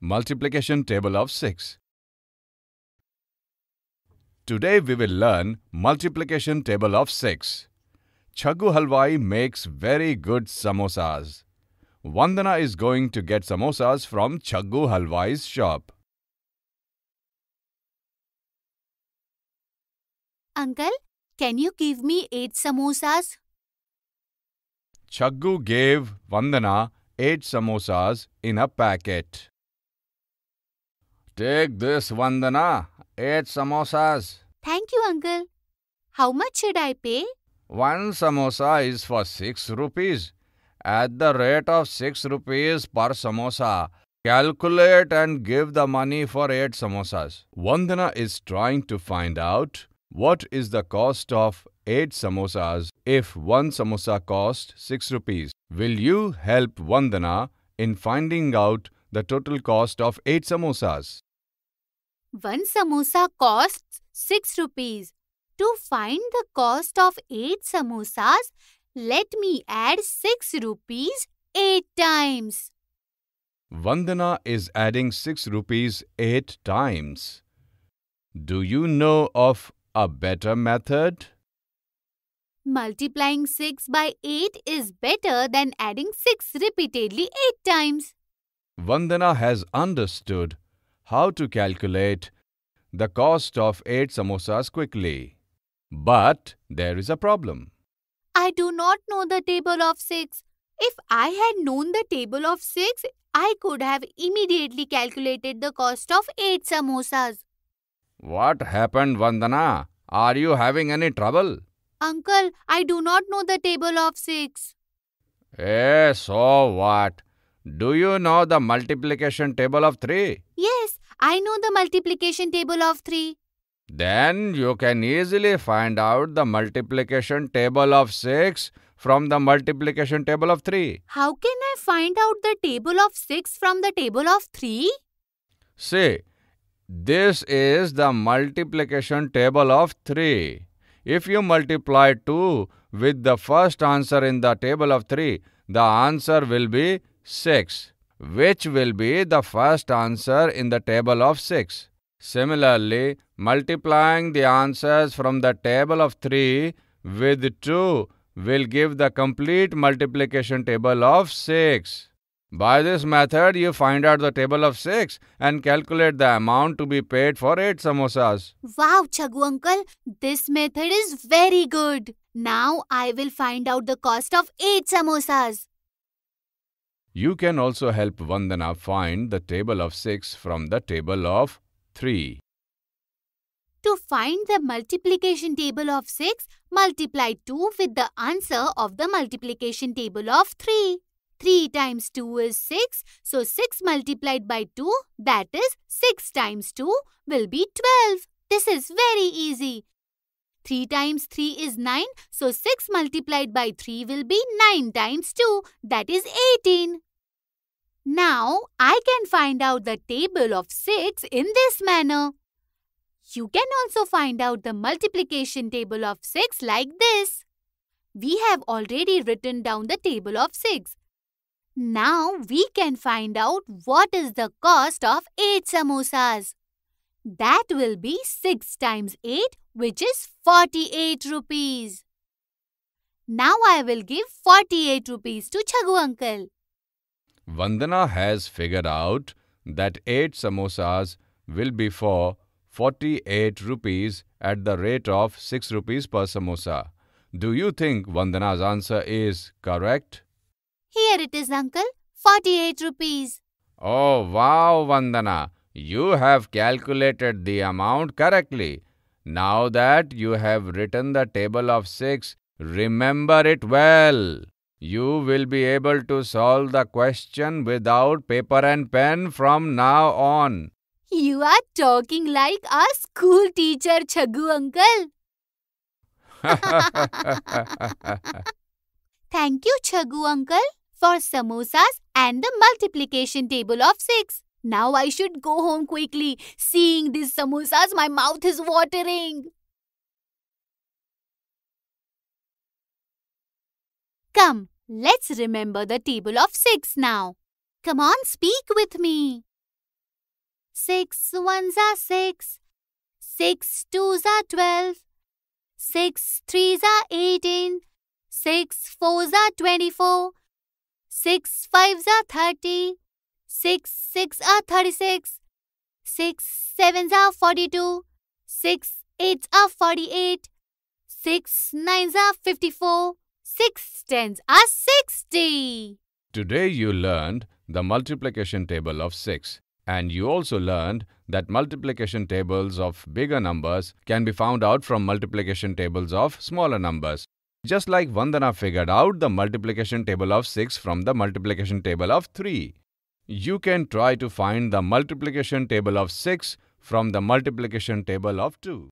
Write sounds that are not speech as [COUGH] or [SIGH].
Multiplication table of 6. Today we will learn multiplication table of 6. Chaggu Halwai makes very good samosas. Vandana is going to get samosas from Chaggu Halwai's shop. Uncle, can you give me 8 samosas? Chaggu gave Vandana 8 samosas in a packet. Take this, Vandana. Eight samosas. Thank you, uncle. How much should I pay? One samosa is for six rupees. At the rate of six rupees per samosa, calculate and give the money for eight samosas. Vandana is trying to find out what is the cost of eight samosas if one samosa costs six rupees. Will you help Vandana in finding out the total cost of eight samosas? One samosa costs 6 rupees. To find the cost of 8 samosas, let me add 6 rupees 8 times. Vandana is adding 6 rupees 8 times. Do you know of a better method? Multiplying 6 by 8 is better than adding 6 repeatedly 8 times. Vandana has understood how to calculate the cost of 8 samosas quickly. But there is a problem. I do not know the table of 6. If I had known the table of 6, I could have immediately calculated the cost of 8 samosas. What happened, Vandana? Are you having any trouble? Uncle, I do not know the table of 6. Eh, so what? Do you know the multiplication table of 3? Yes. I know the multiplication table of 3. Then you can easily find out the multiplication table of 6 from the multiplication table of 3. How can I find out the table of 6 from the table of 3? See, this is the multiplication table of 3. If you multiply 2 with the first answer in the table of 3, the answer will be 6 which will be the first answer in the table of 6. Similarly, multiplying the answers from the table of 3 with 2 will give the complete multiplication table of 6. By this method, you find out the table of 6 and calculate the amount to be paid for 8 samosas. Wow, Chagu uncle, this method is very good. Now I will find out the cost of 8 samosas. You can also help Vandana find the table of 6 from the table of 3. To find the multiplication table of 6, multiply 2 with the answer of the multiplication table of 3. 3 times 2 is 6, so 6 multiplied by 2, that is 6 times 2, will be 12. This is very easy. 3 times 3 is 9. So 6 multiplied by 3 will be 9 times 2. That is 18. Now, I can find out the table of 6 in this manner. You can also find out the multiplication table of 6 like this. We have already written down the table of 6. Now, we can find out what is the cost of 8 samosas. That will be 6 times 8 which is 48 rupees. Now I will give 48 rupees to Chagu uncle. Vandana has figured out that 8 samosas will be for 48 rupees at the rate of 6 rupees per samosa. Do you think Vandana's answer is correct? Here it is, uncle. 48 rupees. Oh, wow, Vandana. You have calculated the amount correctly. Now that you have written the table of 6, remember it well. You will be able to solve the question without paper and pen from now on. You are talking like a school teacher, Chagu uncle. [LAUGHS] Thank you, Chagu uncle, for samosas and the multiplication table of 6. Now I should go home quickly. Seeing these samosas, my mouth is watering. Come, let's remember the table of six now. Come on, speak with me. Six ones are six. Six twos are twelve. Six threes are eighteen. Six fours are twenty-four. Six fives are thirty. Six six are uh, thirty six. Uh, six sevens are forty two. Six eights are forty eight. Six nines are uh, fifty four. Six tens are sixty. Today you learned the multiplication table of six. And you also learned that multiplication tables of bigger numbers can be found out from multiplication tables of smaller numbers. Just like Vandana figured out the multiplication table of 6 from the multiplication table of 3 you can try to find the multiplication table of 6 from the multiplication table of 2.